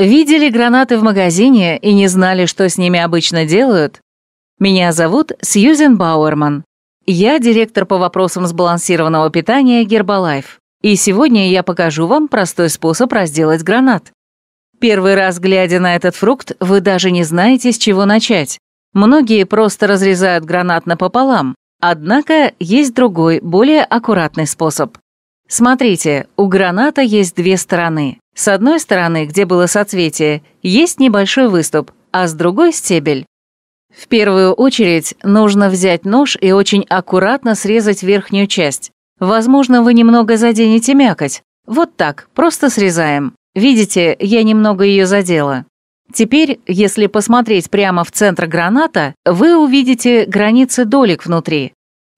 Видели гранаты в магазине и не знали, что с ними обычно делают? Меня зовут Сьюзен Бауерман, Я директор по вопросам сбалансированного питания Гербалайф, И сегодня я покажу вам простой способ разделать гранат. Первый раз, глядя на этот фрукт, вы даже не знаете, с чего начать. Многие просто разрезают гранат напополам. Однако есть другой, более аккуратный способ. Смотрите, у граната есть две стороны. С одной стороны, где было соцветие, есть небольшой выступ, а с другой — стебель. В первую очередь нужно взять нож и очень аккуратно срезать верхнюю часть. Возможно, вы немного заденете мякоть. Вот так, просто срезаем. Видите, я немного ее задела. Теперь, если посмотреть прямо в центр граната, вы увидите границы долек внутри.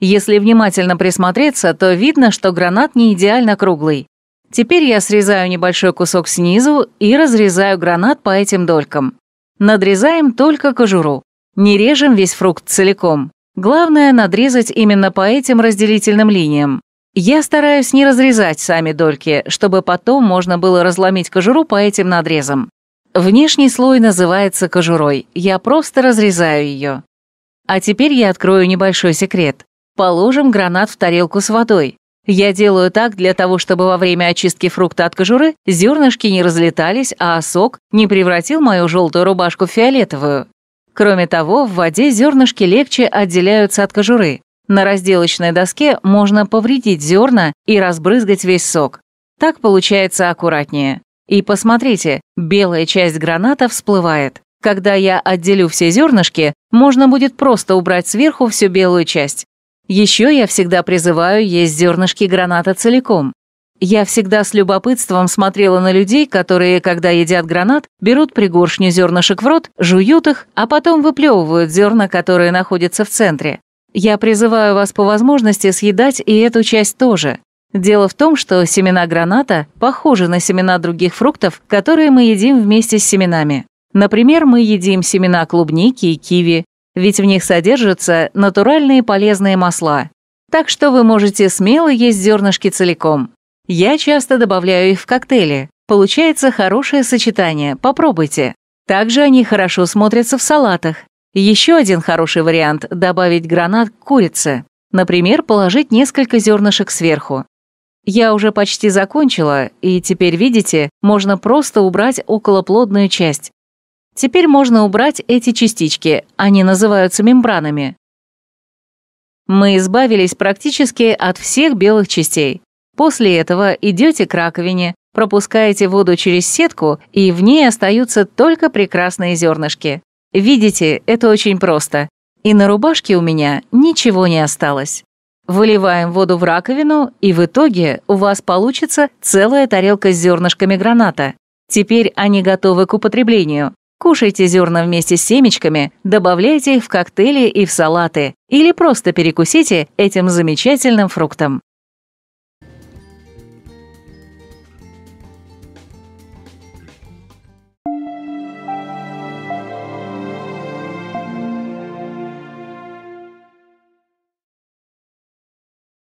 Если внимательно присмотреться, то видно, что гранат не идеально круглый. Теперь я срезаю небольшой кусок снизу и разрезаю гранат по этим долькам. Надрезаем только кожуру. Не режем весь фрукт целиком. Главное надрезать именно по этим разделительным линиям. Я стараюсь не разрезать сами дольки, чтобы потом можно было разломить кожуру по этим надрезам. Внешний слой называется кожурой, я просто разрезаю ее. А теперь я открою небольшой секрет. Положим гранат в тарелку с водой. Я делаю так для того, чтобы во время очистки фрукта от кожуры зернышки не разлетались, а сок не превратил мою желтую рубашку в фиолетовую. Кроме того, в воде зернышки легче отделяются от кожуры. На разделочной доске можно повредить зерна и разбрызгать весь сок. Так получается аккуратнее. И посмотрите, белая часть граната всплывает. Когда я отделю все зернышки, можно будет просто убрать сверху всю белую часть. Еще я всегда призываю есть зернышки граната целиком. Я всегда с любопытством смотрела на людей, которые, когда едят гранат, берут пригоршню зернышек в рот, жуют их, а потом выплевывают зерна, которые находятся в центре. Я призываю вас по возможности съедать и эту часть тоже. Дело в том, что семена граната похожи на семена других фруктов, которые мы едим вместе с семенами. Например, мы едим семена клубники и киви, ведь в них содержатся натуральные полезные масла, так что вы можете смело есть зернышки целиком. Я часто добавляю их в коктейли. Получается хорошее сочетание, попробуйте. Также они хорошо смотрятся в салатах. Еще один хороший вариант – добавить гранат к курице. Например, положить несколько зернышек сверху. Я уже почти закончила, и теперь, видите, можно просто убрать околоплодную часть. Теперь можно убрать эти частички, они называются мембранами. Мы избавились практически от всех белых частей. После этого идете к раковине, пропускаете воду через сетку, и в ней остаются только прекрасные зернышки. Видите, это очень просто. И на рубашке у меня ничего не осталось. Выливаем воду в раковину, и в итоге у вас получится целая тарелка с зернышками граната. Теперь они готовы к употреблению. Кушайте зерна вместе с семечками, добавляйте их в коктейли и в салаты, или просто перекусите этим замечательным фруктом.